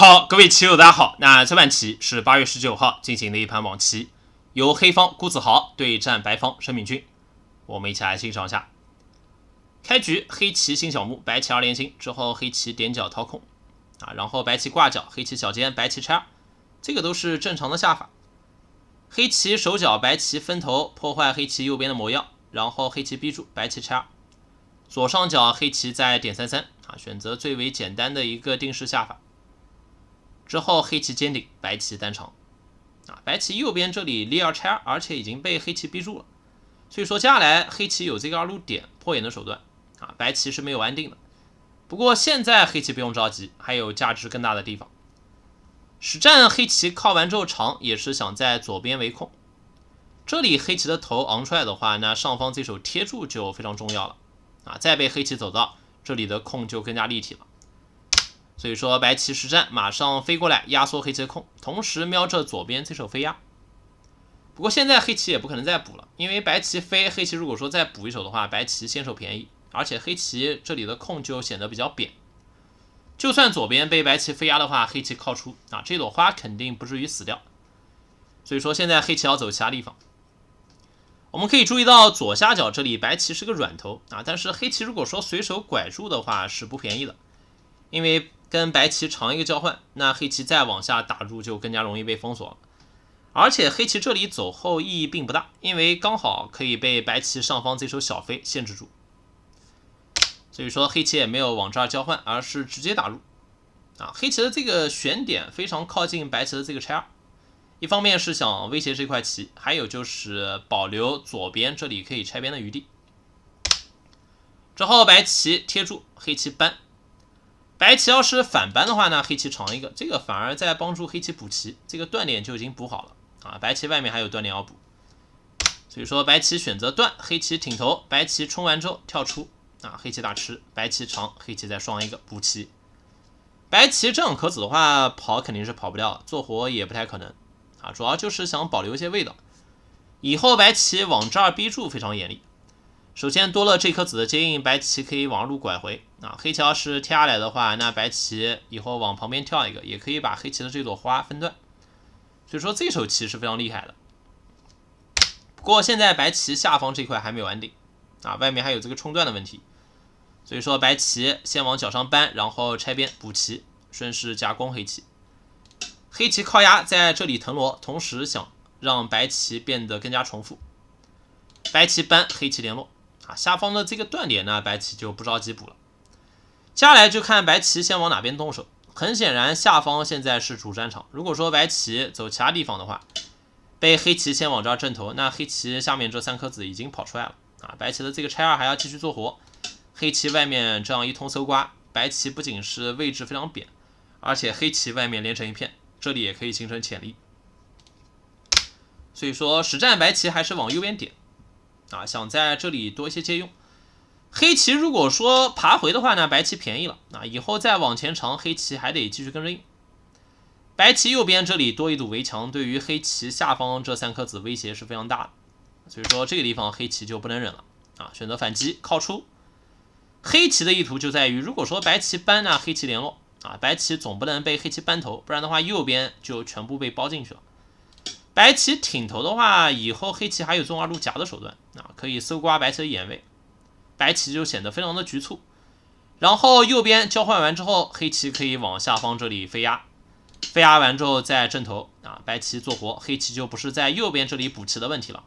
好，各位棋友，大家好。那这盘棋是八月十九号进行的一盘网棋，由黑方孤子豪对战白方申敏君，我们一起来欣赏一下。开局黑棋新小目，白棋二连星之后，黑棋点角掏空啊，然后白棋挂角，黑棋小尖，白棋拆二，这个都是正常的下法。黑棋手脚，白棋分头破坏黑棋右边的模样，然后黑棋逼住，白棋拆二。左上角黑棋在点三三啊，选择最为简单的一个定式下法。之后黑棋尖顶，白棋单长，啊，白棋右边这里立二拆二，而且已经被黑棋逼住了，所以说接下来黑棋有这个二路点破眼的手段，啊，白棋是没有安定的。不过现在黑棋不用着急，还有价值更大的地方。实战黑棋靠完之后长，也是想在左边围控。这里黑棋的头昂出来的话，那上方这手贴住就非常重要了，啊，再被黑棋走到这里的空就更加立体了。所以说，白棋实战马上飞过来压缩黑棋的空，同时瞄着左边这手飞压。不过现在黑棋也不可能再补了，因为白棋飞，黑棋如果说再补一手的话，白棋先手便宜，而且黑棋这里的空就显得比较扁。就算左边被白棋飞压的话，黑棋靠出啊，这朵花肯定不至于死掉。所以说现在黑棋要走其他地方。我们可以注意到左下角这里，白棋是个软头啊，但是黑棋如果说随手拐住的话是不便宜的，因为。跟白棋长一个交换，那黑棋再往下打入就更加容易被封锁了。而且黑棋这里走后意义并不大，因为刚好可以被白棋上方这手小飞限制住。所以说黑棋也没有往这儿交换，而是直接打入。啊，黑棋的这个选点非常靠近白棋的这个拆二，一方面是想威胁这块棋，还有就是保留左边这里可以拆边的余地。之后白棋贴住，黑棋搬。白棋要是反扳的话呢，黑棋长一个，这个反而在帮助黑棋补棋，这个断点就已经补好了啊。白棋外面还有断点要补，所以说白棋选择断，黑棋挺头，白棋冲完之后跳出啊，黑棋大吃，白棋长，黑棋再双一个补棋。白棋这种壳子的话，跑肯定是跑不掉，做活也不太可能啊，主要就是想保留一些味道。以后白棋往这儿逼住非常严厉。首先多了这颗子的接应，白棋可以往路拐回啊。黑棋要是贴下来的话，那白棋以后往旁边跳一个，也可以把黑棋的这朵花分断。所以说这手棋是非常厉害的。不过现在白棋下方这块还没有安定啊，外面还有这个冲断的问题。所以说白棋先往角上搬，然后拆边补棋，顺势加工黑棋。黑棋靠压在这里腾挪，同时想让白棋变得更加重复。白棋搬，黑棋联络。啊，下方的这个断点呢，白棋就不着急补了，接下来就看白棋先往哪边动手。很显然，下方现在是主战场。如果说白棋走其他地方的话，被黑棋先往这儿镇头，那黑棋下面这三颗子已经跑出来了啊！白棋的这个拆二还要继续做活。黑棋外面这样一通搜刮，白棋不仅是位置非常扁，而且黑棋外面连成一片，这里也可以形成潜力。所以说，实战白棋还是往右边点。啊，想在这里多一些借用。黑棋如果说爬回的话呢，白棋便宜了啊，以后再往前长，黑棋还得继续跟着上。白棋右边这里多一堵围墙，对于黑棋下方这三颗子威胁是非常大的，所以说这个地方黑棋就不能忍了啊，选择反击靠出。黑棋的意图就在于，如果说白棋搬呢，黑棋联络啊，白棋总不能被黑棋扳头，不然的话右边就全部被包进去了。白棋挺头的话，以后黑棋还有中二路夹的手段啊，可以搜刮白棋的眼位，白棋就显得非常的局促。然后右边交换完之后，黑棋可以往下方这里飞压，飞压完之后再正头啊，白棋做活，黑棋就不是在右边这里补棋的问题了，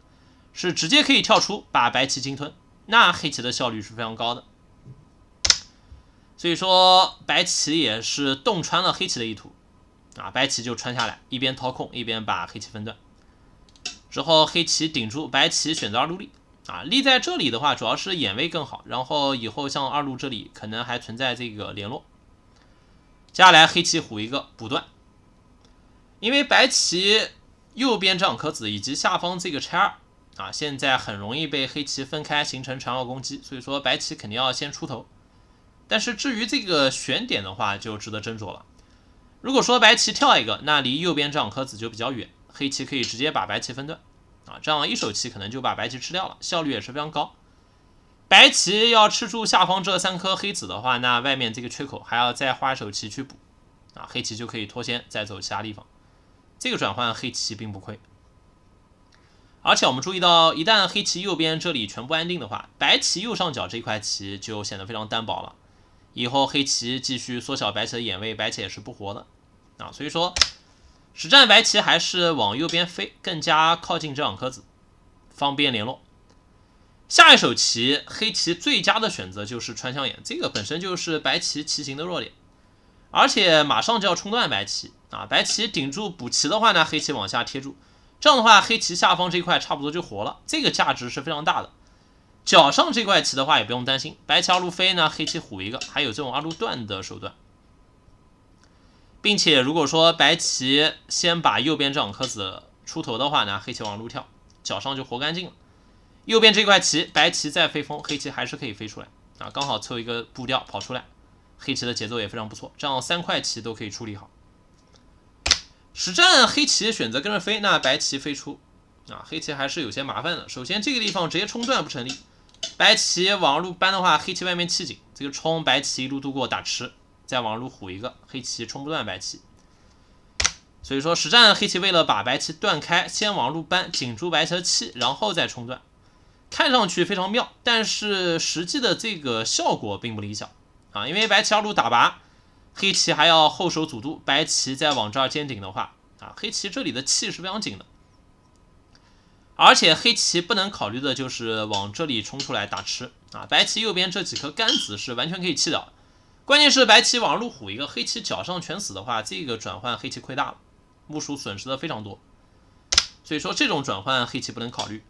是直接可以跳出把白棋鲸吞，那黑棋的效率是非常高的。所以说，白棋也是洞穿了黑棋的意图。啊，白棋就穿下来，一边掏空，一边把黑棋分段。之后黑棋顶住，白棋选择二路立。啊，立在这里的话，主要是眼位更好，然后以后像二路这里可能还存在这个联络。接下来黑棋虎一个补断，因为白棋右边这两颗子以及下方这个拆二，啊，现在很容易被黑棋分开，形成缠绕攻击，所以说白棋肯定要先出头。但是至于这个选点的话，就值得斟酌了。如果说白棋跳一个，那离右边这两颗子就比较远，黑棋可以直接把白棋分断，啊，这样一手棋可能就把白棋吃掉了，效率也是非常高。白棋要吃住下方这三颗黑子的话，那外面这个缺口还要再花一手棋去补，啊，黑棋就可以脱先，再走其他地方。这个转换黑棋并不亏，而且我们注意到，一旦黑棋右边这里全部安定的话，白棋右上角这一块棋就显得非常单薄了。以后黑棋继续缩小白棋的眼位，白棋也是不活的啊。所以说，实战白棋还是往右边飞，更加靠近这两颗子，方便联络。下一手棋，黑棋最佳的选择就是穿象眼，这个本身就是白棋棋形的弱点，而且马上就要冲断白棋啊。白棋顶住补棋的话呢，黑棋往下贴住，这样的话黑棋下方这块差不多就活了，这个价值是非常大的。脚上这块棋的话也不用担心，白棋二路飞呢，黑棋虎一个，还有这种二路断的手段，并且如果说白棋先把右边这两颗子出头的话，那黑棋往路跳，脚上就活干净了。右边这块棋，白棋再飞风，黑棋还是可以飞出来啊，刚好凑一个步调跑出来，黑棋的节奏也非常不错，这样三块棋都可以处理好。实战黑棋选择跟着飞，那白棋飞出啊，黑棋还是有些麻烦的。首先这个地方直接冲断不成立。白棋往路搬的话，黑棋外面气紧，这个冲白棋一路度过打吃，再往路虎一个，黑棋冲不断白棋。所以说实战黑棋为了把白棋断开，先往路搬紧住白棋的气，然后再冲断，看上去非常妙，但是实际的这个效果并不理想啊，因为白棋二路打拔，黑棋还要后手阻渡，白棋再往这儿尖顶的话啊，黑棋这里的气是非常紧的。而且黑棋不能考虑的就是往这里冲出来打吃啊！白棋右边这几颗杆子是完全可以弃的，关键是白棋往路虎一个，黑棋角上全死的话，这个转换黑棋亏大了，木叔损失的非常多。所以说这种转换黑棋不能考虑。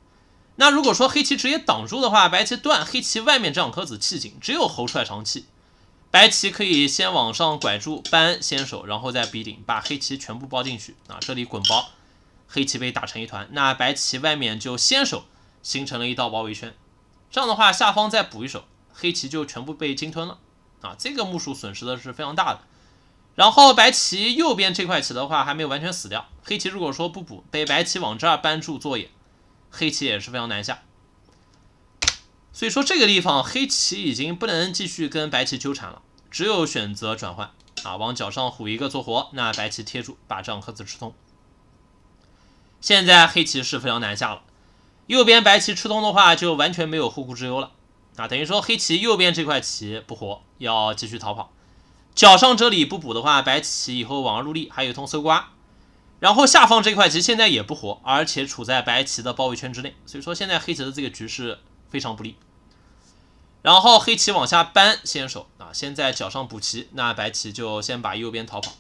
那如果说黑棋直接挡住的话，白棋断黑棋外面这两颗子气紧，只有侯出来长气。白棋可以先往上拐住扳先手，然后再逼顶，把黑棋全部包进去啊！这里滚包。黑棋被打成一团，那白棋外面就先手形成了一道包围圈，这样的话下方再补一手，黑棋就全部被鲸吞了啊！这个目数损失的是非常大的。然后白棋右边这块棋的话还没有完全死掉，黑棋如果说不补，被白棋往这儿搬住做眼，黑棋也是非常难下。所以说这个地方黑棋已经不能继续跟白棋纠缠了，只有选择转换啊，往角上虎一个做活，那白棋贴住把这颗子吃通。现在黑棋是非常难下了，右边白棋吃通的话，就完全没有后顾之忧了啊。等于说黑棋右边这块棋不活，要继续逃跑。角上这里不补的话，白棋以后往入力还有一通搜刮。然后下方这块棋现在也不活，而且处在白棋的包围圈之内，所以说现在黑棋的这个局势非常不利。然后黑棋往下搬，先手啊，先在角上补棋，那白棋就先把右边逃跑。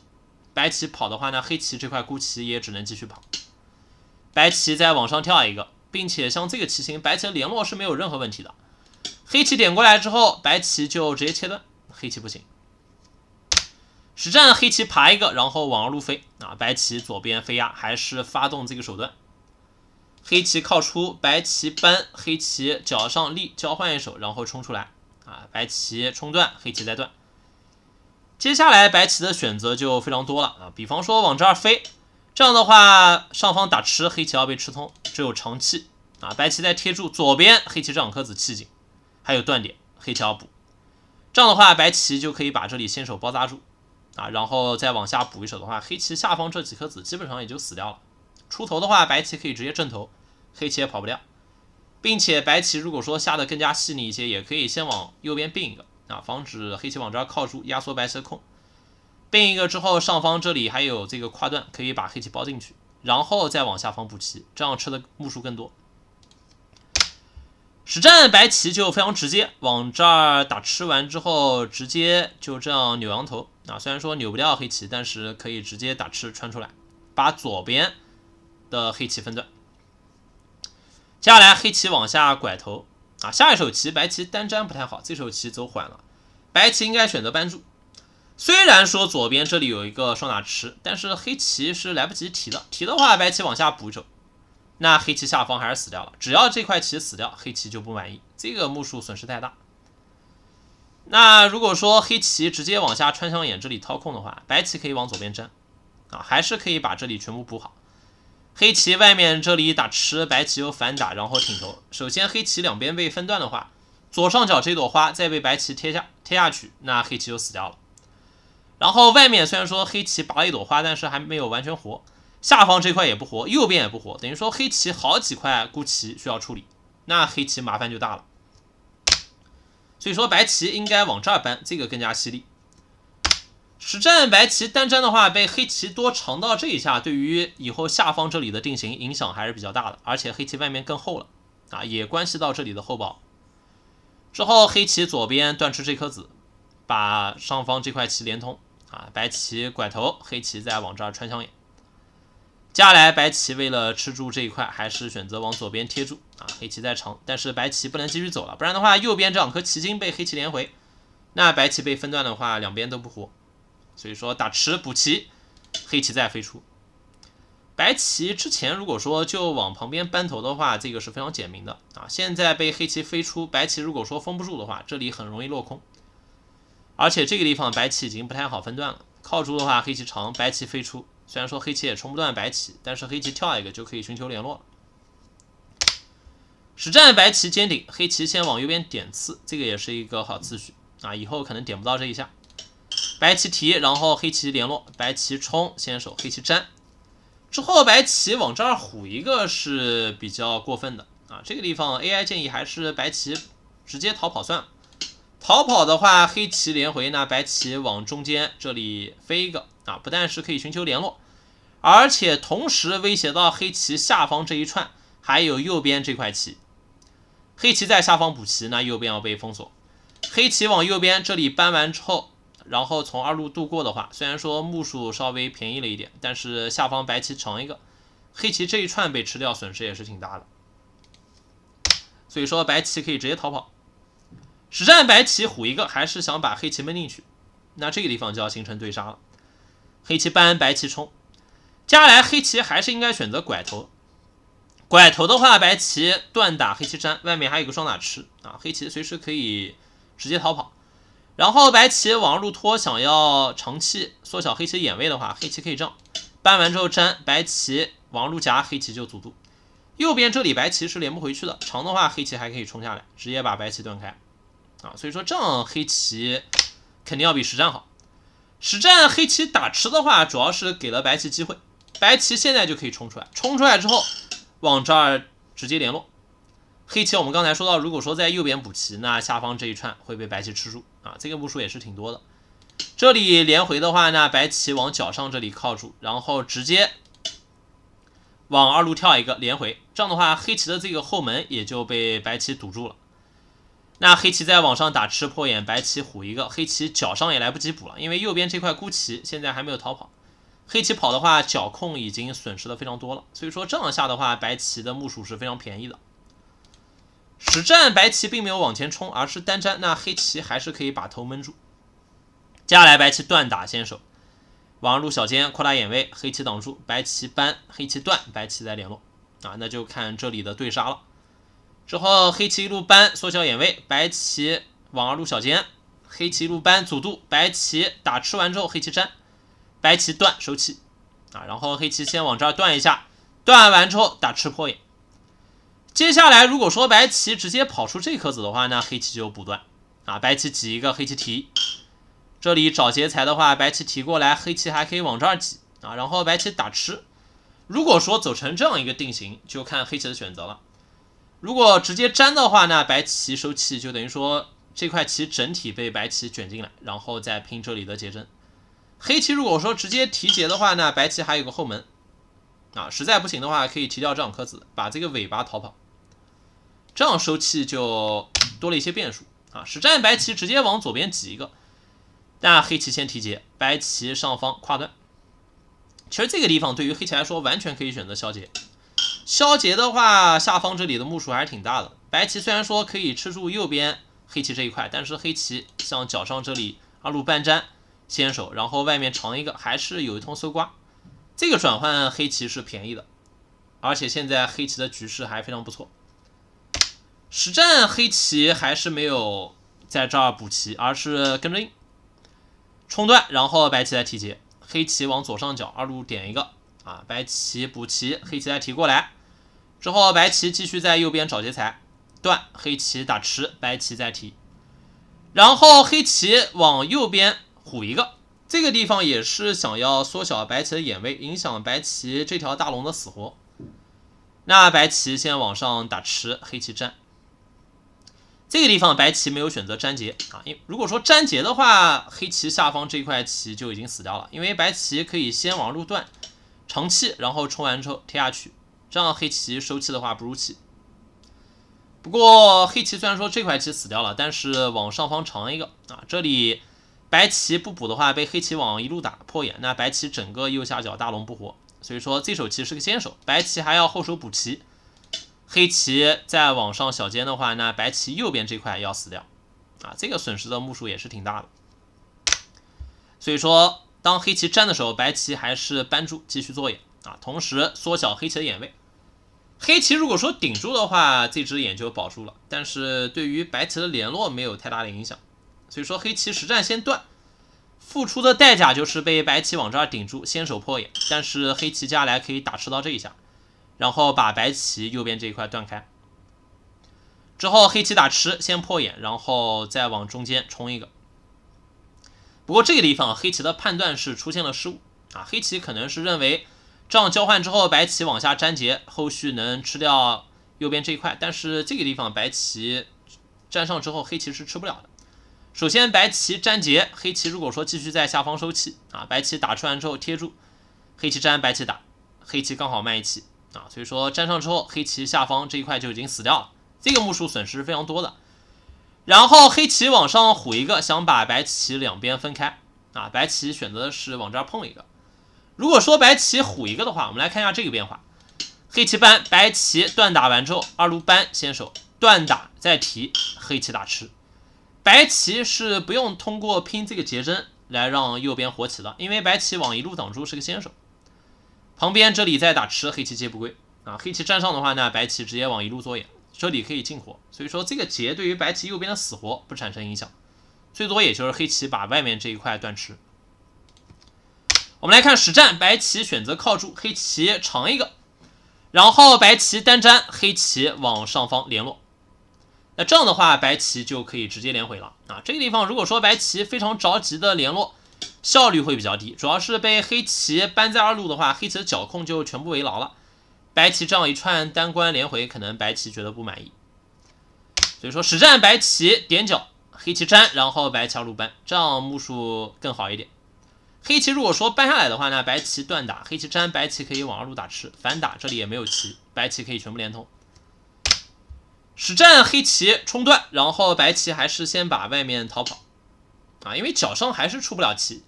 白棋跑的话呢，黑棋这块孤棋也只能继续跑。白棋再往上跳一个，并且像这个棋形，白棋联络是没有任何问题的。黑棋点过来之后，白棋就直接切断，黑棋不行。实战黑棋爬一个，然后往上路飞啊，白棋左边飞压，还是发动这个手段。黑棋靠出，白棋搬，黑棋脚上立，交换一手，然后冲出来啊，白棋冲断，黑棋再断。接下来白棋的选择就非常多了啊，比方说往这儿飞。这样的话，上方打吃，黑棋要被吃通，只有长气啊。白棋在贴住左边，黑棋这两颗子气紧，还有断点，黑棋要补。这样的话，白棋就可以把这里先手包扎住啊，然后再往下补一手的话，黑棋下方这几颗子基本上也就死掉了。出头的话，白棋可以直接正头，黑棋也跑不掉，并且白棋如果说下的更加细腻一些，也可以先往右边并一个啊，防止黑棋往这儿靠住，压缩白棋的空。并一个之后，上方这里还有这个跨段，可以把黑棋包进去，然后再往下方补棋，这样吃的目数更多。实战白棋就非常直接，往这儿打吃完之后，直接就这样扭羊头啊，虽然说扭不掉黑棋，但是可以直接打吃穿出来，把左边的黑棋分段。接下来黑棋往下拐头啊，下一手棋白棋单粘不太好，这手棋走缓了，白棋应该选择扳住。虽然说左边这里有一个双打吃，但是黑棋是来不及提的，提的话白棋往下补走，那黑棋下方还是死掉了。只要这块棋死掉，黑棋就不满意，这个目数损失太大。那如果说黑棋直接往下穿墙眼这里掏空的话，白棋可以往左边粘，啊，还是可以把这里全部补好。黑棋外面这里打吃，白棋又反打，然后挺头。首先黑棋两边被分段的话，左上角这朵花再被白棋贴下贴下去，那黑棋就死掉了。然后外面虽然说黑棋拔了一朵花，但是还没有完全活，下方这块也不活，右边也不活，等于说黑棋好几块孤棋需要处理，那黑棋麻烦就大了。所以说白棋应该往这儿搬，这个更加犀利。实战白棋单粘的话，被黑棋多长到这一下，对于以后下方这里的定型影响还是比较大的，而且黑棋外面更厚了啊，也关系到这里的厚薄。之后黑棋左边断吃这颗子，把上方这块棋连通。啊，白棋拐头，黑棋再往这儿穿枪眼。接下来，白棋为了吃住这一块，还是选择往左边贴住啊。黑棋再长，但是白棋不能继续走了，不然的话，右边这两颗棋筋被黑棋连回，那白棋被分段的话，两边都不活。所以说打吃补棋，黑棋再飞出。白棋之前如果说就往旁边扳头的话，这个是非常简明的啊。现在被黑棋飞出，白棋如果说封不住的话，这里很容易落空。而且这个地方白棋已经不太好分段了，靠住的话黑棋长，白棋飞出。虽然说黑棋也冲不断白棋，但是黑棋跳一个就可以寻求联络了。实战白棋尖顶，黑棋先往右边点刺，这个也是一个好次序啊。以后可能点不到这一下。白棋提，然后黑棋联络，白棋冲，先手黑棋粘，之后白棋往这儿虎一个是比较过分的啊。这个地方 AI 建议还是白棋直接逃跑算了。逃跑的话，黑棋连回那白棋往中间这里飞一个啊，不但是可以寻求联络，而且同时威胁到黑棋下方这一串，还有右边这块棋。黑棋在下方补棋，那右边要被封锁。黑棋往右边这里搬完之后，然后从二路渡过的话，虽然说目数稍微便宜了一点，但是下方白棋长一个，黑棋这一串被吃掉，损失也是挺大的。所以说，白棋可以直接逃跑。实战白棋虎一个，还是想把黑棋闷进去，那这个地方就要形成对杀了。黑棋搬，白棋冲，接下来黑棋还是应该选择拐头。拐头的话，白棋断打黑棋粘，外面还有个双打吃啊，黑棋随时可以直接逃跑。然后白棋往路拖，想要长气缩小黑棋眼位的话，黑棋可以这样，搬完之后粘。白棋往路夹，黑棋就阻住。右边这里白棋是连不回去的，长的话黑棋还可以冲下来，直接把白棋断开。啊，所以说这样黑棋肯定要比实战好。实战黑棋打吃的话，主要是给了白棋机会，白棋现在就可以冲出来，冲出来之后往这儿直接联络。黑棋我们刚才说到，如果说在右边补棋，那下方这一串会被白棋吃住啊，这个步数也是挺多的。这里连回的话呢，白棋往角上这里靠住，然后直接往二路跳一个连回，这样的话黑棋的这个后门也就被白棋堵住了。那黑棋在往上打吃破眼，白棋虎一个，黑棋脚上也来不及补了，因为右边这块孤棋现在还没有逃跑。黑棋跑的话，脚控已经损失的非常多了，所以说这样下的话，白棋的木薯是非常便宜的。实战白棋并没有往前冲，而是单粘，那黑棋还是可以把头闷住。接下来白棋断打先手，王入小尖扩大眼位，黑棋挡住，白棋搬，黑棋断，白棋再联络，啊，那就看这里的对杀了。之后黑棋一路扳缩小眼位，白棋往二路小尖，黑棋路扳阻渡，白棋打吃完之后黑棋粘，白棋断收气，啊，然后黑棋先往这儿断一下，断完之后打吃破眼。接下来如果说白棋直接跑出这颗子的话呢，黑棋就补断，啊，白棋挤一个黑棋提，这里找劫材的话，白棋提过来，黑棋还可以往这儿挤，啊，然后白棋打吃。如果说走成这样一个定型，就看黑棋的选择了。如果直接粘的话，那白棋收气就等于说这块棋整体被白棋卷进来，然后再拼这里的结针。黑棋如果说直接提劫的话，那白棋还有个后门。啊，实在不行的话，可以提掉这两颗子，把这个尾巴逃跑，这样收气就多了一些变数啊。实战白棋直接往左边挤一个，但黑棋先提劫，白棋上方跨断。其实这个地方对于黑棋来说，完全可以选择消劫。消杰的话，下方这里的目数还是挺大的。白棋虽然说可以吃住右边黑棋这一块，但是黑棋像脚上这里二路半粘先手，然后外面长一个，还是有一通搜刮。这个转换黑棋是便宜的，而且现在黑棋的局势还非常不错。实战黑棋还是没有在这儿补棋，而是跟着冲断，然后白棋来提劫，黑棋往左上角二路点一个啊，白棋补棋，黑棋再提过来。之后，白棋继续在右边找劫材，断黑棋打吃，白棋再提，然后黑棋往右边虎一个，这个地方也是想要缩小白棋的眼位，影响白棋这条大龙的死活。那白棋先往上打吃，黑棋粘。这个地方白棋没有选择粘结啊，因如果说粘结的话，黑棋下方这块棋就已经死掉了，因为白棋可以先往路断，长气，然后冲完之后贴下去。这样黑棋收气的话不如气。不过黑棋虽然说这块棋死掉了，但是往上方长一个啊，这里白棋不补的话，被黑棋往一路打破眼，那白棋整个右下角大龙不活，所以说这手棋是个先手，白棋还要后手补棋。黑棋再往上小尖的话，那白棋右边这块要死掉啊，这个损失的目数也是挺大的。所以说当黑棋占的时候，白棋还是搬住继续做眼啊，同时缩小黑棋的眼位。黑棋如果说顶住的话，这只眼就保住了，但是对于白棋的联络没有太大的影响，所以说黑棋实战先断，付出的代价就是被白棋往这儿顶住，先手破眼，但是黑棋接下来可以打吃到这一下，然后把白棋右边这一块断开，之后黑棋打吃先破眼，然后再往中间冲一个。不过这个地方黑棋的判断是出现了失误啊，黑棋可能是认为。这样交换之后，白棋往下粘结，后续能吃掉右边这一块。但是这个地方白棋粘上之后，黑棋是吃不了的。首先，白棋粘结，黑棋如果说继续在下方收气啊，白棋打出来之后贴住，黑棋粘白棋打，黑棋刚好慢一气啊，所以说粘上之后，黑棋下方这一块就已经死掉了，这个目数损失非常多的。然后黑棋往上虎一个，想把白棋两边分开啊，白棋选择的是往这儿碰一个。如果说白棋虎一个的话，我们来看一下这个变化。黑棋扳，白棋断打完之后，二路扳先手断打再提，黑棋打吃。白棋是不用通过拼这个结针来让右边活起的，因为白棋往一路挡住是个先手。旁边这里再打吃，黑棋接不归啊。黑棋站上的话，那白棋直接往一路做眼，这里可以进活，所以说这个结对于白棋右边的死活不产生影响，最多也就是黑棋把外面这一块断吃。我们来看实战，白棋选择靠住，黑棋长一个，然后白棋单粘，黑棋往上方联络，那这样的话，白棋就可以直接连回了啊。这个地方如果说白棋非常着急的联络，效率会比较低，主要是被黑棋搬在二路的话，黑棋的脚控就全部围牢了。白棋这样一串单关连回，可能白棋觉得不满意，所以说实战白棋点脚，黑棋粘，然后白桥路搬，这样目数更好一点。黑棋如果说搬下来的话呢，白棋断打，黑棋粘，白棋可以往二路打吃，反打这里也没有棋，白棋可以全部连通。实战黑棋冲断，然后白棋还是先把外面逃跑啊，因为角上还是出不了棋。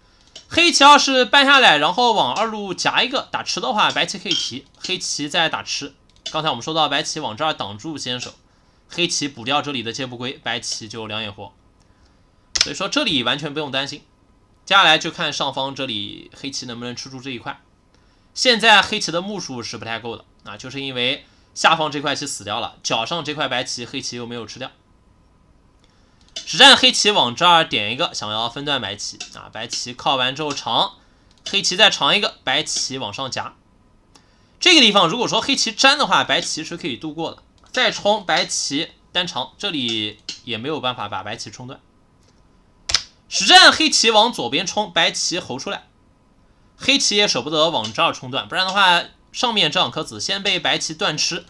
黑棋要是搬下来，然后往二路夹一个打吃的话，白棋可以提，黑棋再打吃。刚才我们说到白棋往这儿挡住先手，黑棋补掉这里的接不归，白棋就两眼活。所以说这里完全不用担心。接下来就看上方这里黑棋能不能吃住这一块。现在黑棋的目数是不太够的，啊，就是因为下方这块棋死掉了，脚上这块白棋黑棋又没有吃掉。实战黑棋往这儿点一个，想要分段白棋啊，白棋靠完之后长，黑棋再长一个，白棋往上夹。这个地方如果说黑棋粘的话，白棋是可以度过的。再冲白棋单长，这里也没有办法把白棋冲断。实战，黑棋往左边冲，白棋侯出来，黑棋也舍不得往这儿冲断，不然的话，上面这两颗子先被白棋断吃，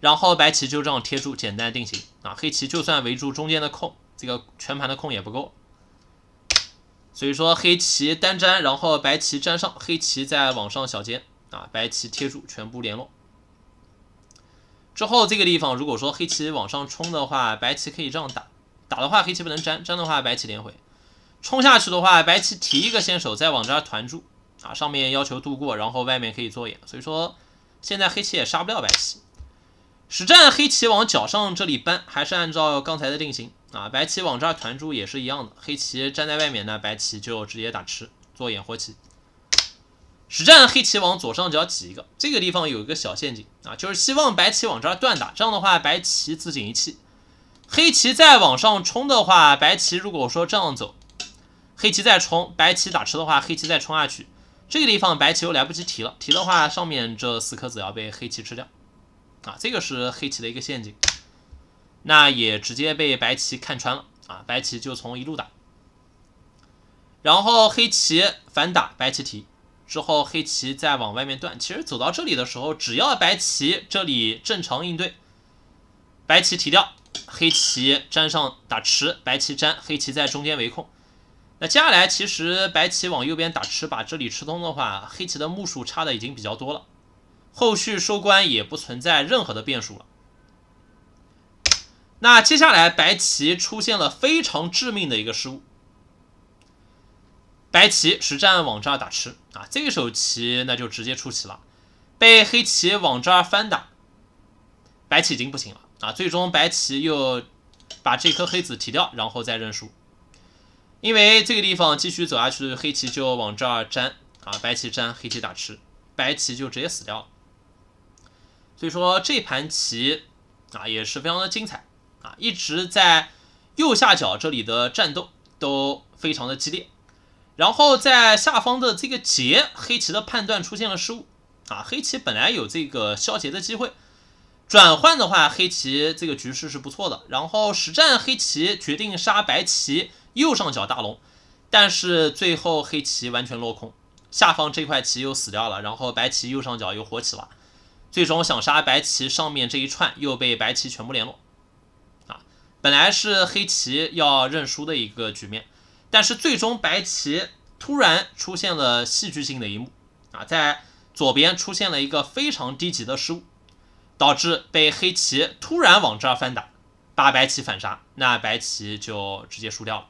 然后白棋就这样贴住，简单定型啊。黑棋就算围住中间的空，这个全盘的空也不够，所以说黑棋单粘，然后白棋粘上，黑棋再往上小尖啊，白棋贴住，全部联络。之后这个地方，如果说黑棋往上冲的话，白棋可以这样打，打的话黑棋不能粘，粘的话白棋连回。冲下去的话，白棋提一个先手，再往这儿团住啊。上面要求渡过，然后外面可以做眼，所以说现在黑棋也杀不了白棋。实战黑棋往角上这里搬，还是按照刚才的定型啊。白棋往这儿团住也是一样的，黑棋站在外面呢，白棋就直接打吃做眼活棋。实战黑棋往左上角挤一个，这个地方有一个小陷阱啊，就是希望白棋往这儿断打，这样的话白棋自尽一气。黑棋再往上冲的话，白棋如果说这样走。黑棋再冲，白棋打吃的话，黑棋再冲下去，这个地方白棋又来不及提了。提的话，上面这四颗子要被黑棋吃掉。啊，这个是黑棋的一个陷阱，那也直接被白棋看穿了。啊，白棋就从一路打，然后黑棋反打，白棋提之后，黑棋再往外面断。其实走到这里的时候，只要白棋这里正常应对，白棋提掉，黑棋粘上打吃，白棋粘，黑棋在中间围控。那接下来其实白棋往右边打吃，把这里吃通的话，黑棋的目数差的已经比较多了，后续收官也不存在任何的变数了。那接下来白棋出现了非常致命的一个失误，白棋实战往这儿打吃啊，这一手棋那就直接出棋了，被黑棋往这儿翻打，白棋已经不行了啊，最终白棋又把这颗黑子提掉，然后再认输。因为这个地方继续走下去，黑棋就往这儿粘啊，白棋粘，黑棋打吃，白棋就直接死掉了。所以说这盘棋啊也是非常的精彩啊，一直在右下角这里的战斗都非常的激烈，然后在下方的这个劫，黑棋的判断出现了失误啊，黑棋本来有这个消劫的机会，转换的话，黑棋这个局势是不错的。然后实战黑棋决定杀白棋。右上角大龙，但是最后黑棋完全落空，下方这块棋又死掉了，然后白棋右上角又活起了，最终想杀白棋上面这一串又被白棋全部联络，啊，本来是黑棋要认输的一个局面，但是最终白棋突然出现了戏剧性的一幕，啊，在左边出现了一个非常低级的失误，导致被黑棋突然往这翻打，把白棋反杀，那白棋就直接输掉了。